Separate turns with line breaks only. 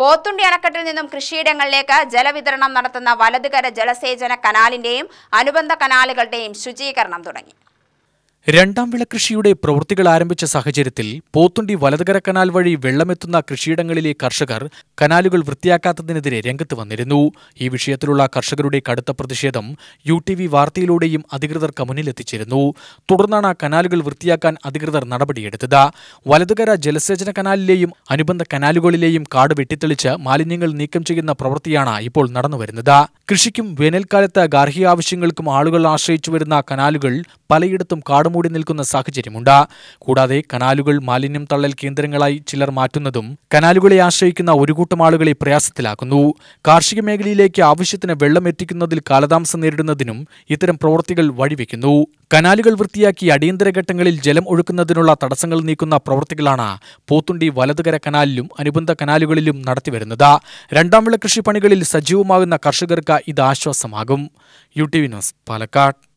പോത്തുണ്ടി അണക്കെട്ടിൽ നിന്നും കൃഷിയിടങ്ങളിലേക്ക് ജലവിതരണം നടത്തുന്ന വലതുകര ജലസേചന കനാലിന്റെയും അനുബന്ധ കനാലുകളുടെയും ശുചീകരണം തുടങ്ങി
രണ്ടാം വിള കൃഷിയുടെ പ്രവൃത്തികൾ ആരംഭിച്ച സാഹചര്യത്തിൽ പോത്തുണ്ടി വലതുകര കനാൽ വഴി വെള്ളമെത്തുന്ന കൃഷിയിടങ്ങളിലെ കർഷകർ കനാലുകൾ വൃത്തിയാക്കാത്തതിനെതിരെ രംഗത്ത് വന്നിരുന്നു ഈ വിഷയത്തിലുള്ള കർഷകരുടെ കടുത്ത പ്രതിഷേധം യു ടി വി വാർത്തയിലൂടെയും അധികൃതർക്ക് മുന്നിലെത്തിച്ചിരുന്നു തുടർന്നാണ് കനാലുകൾ വൃത്തിയാക്കാൻ അധികൃതർ നടപടിയെടുത്തത് വലതുകര ജലസേചന കനാലിലെയും അനുബന്ധ കനാലുകളിലെയും കാട് വെട്ടിത്തെളിച്ച് മാലിന്യങ്ങൾ നീക്കം ചെയ്യുന്ന പ്രവൃത്തിയാണ് ഇപ്പോൾ നടന്നുവരുന്നത് കൃഷിക്കും വേനൽക്കാലത്ത് ഗാർഹിക ആവശ്യങ്ങൾക്കും ആളുകൾ ആശ്രയിച്ചു വരുന്ന കനാലുകൾ പലയിടത്തും കാട് മൂടി നിൽക്കുന്ന സാഹചര്യമുണ്ട് കൂടാതെ കനാലുകൾ മാലിന്യം തള്ളൽ കേന്ദ്രങ്ങളായി ചിലർ മാറ്റുന്നതും കനാലുകളെ ആശ്രയിക്കുന്ന ഒരു കൂട്ടം ആളുകളെ പ്രയാസത്തിലാക്കുന്നു കാർഷിക മേഖലയിലേക്ക് ആവശ്യത്തിന് വെള്ളം എത്തിക്കുന്നതിൽ കാലതാമസം നേരിടുന്നതിനും ഇത്തരം പ്രവൃത്തികൾ വഴിവെക്കുന്നു കനാലുകൾ വൃത്തിയാക്കി അടിയന്തര ഘട്ടങ്ങളിൽ ജലം ഒഴുക്കുന്നതിനുള്ള തടസ്സങ്ങൾ നീക്കുന്ന പ്രവൃത്തികളാണ് പോത്തുണ്ടി വലതുകര കനാലിലും അനുബന്ധ കനാലുകളിലും നടത്തിവരുന്നത് രണ്ടാം വിള കൃഷിപ്പണികളിൽ സജീവമാകുന്ന കർഷകർക്ക് ഇത് ആശ്വാസമാകും യു ടി വിനോസ് ന്യൂസ് പാലക്കാട്